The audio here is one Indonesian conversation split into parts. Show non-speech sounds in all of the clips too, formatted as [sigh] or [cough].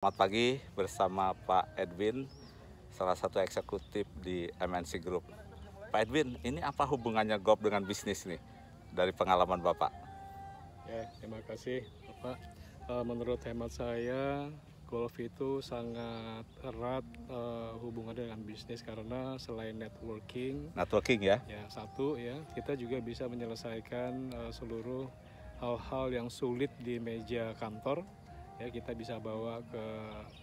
Selamat pagi bersama Pak Edwin, salah satu eksekutif di MNC Group. Pak Edwin, ini apa hubungannya GOP dengan bisnis nih dari pengalaman Bapak? Ya, terima kasih Bapak. Eh, menurut hemat saya, golf itu sangat erat eh, hubungannya dengan bisnis karena selain networking, networking ya. Ya, satu ya, kita juga bisa menyelesaikan eh, seluruh hal-hal yang sulit di meja kantor ya kita bisa bawa ke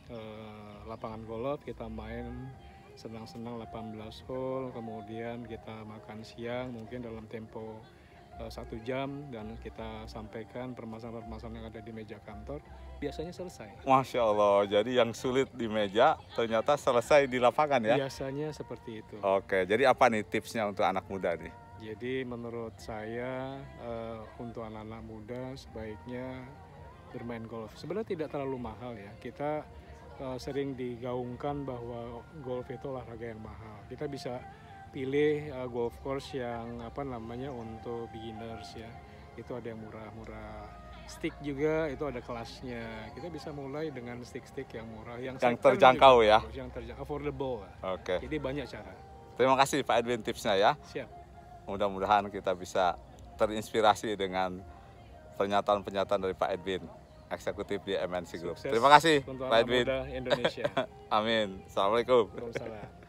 ke eh, lapangan golf kita main senang-senang 18 hole kemudian kita makan siang mungkin dalam tempo eh, satu jam dan kita sampaikan permasalahan-permasalahan yang ada di meja kantor biasanya selesai. Masya Allah, jadi yang sulit di meja ternyata selesai di lapangan ya? Biasanya seperti itu. Oke, jadi apa nih tipsnya untuk anak muda nih? Jadi menurut saya eh, untuk anak-anak muda sebaiknya bermain golf. Sebenarnya tidak terlalu mahal ya. Kita uh, sering digaungkan bahwa golf itu olahraga yang mahal. Kita bisa pilih uh, golf course yang apa namanya untuk beginners ya. Itu ada yang murah-murah. Stick juga itu ada kelasnya. Kita bisa mulai dengan stick-stick yang murah yang, yang terjangkau ya. Yang terjangkau affordable. Oke. Okay. Jadi banyak cara. Terima kasih Pak Edwin tipsnya ya. Siap. Mudah-mudahan kita bisa terinspirasi dengan pernyataan-pernyataan dari Pak Edwin, eksekutif di MNC Group. Sukses Terima kasih Pak Edwin. Indonesia. [laughs] Amin. Assalamualaikum. Waalaikumsalam.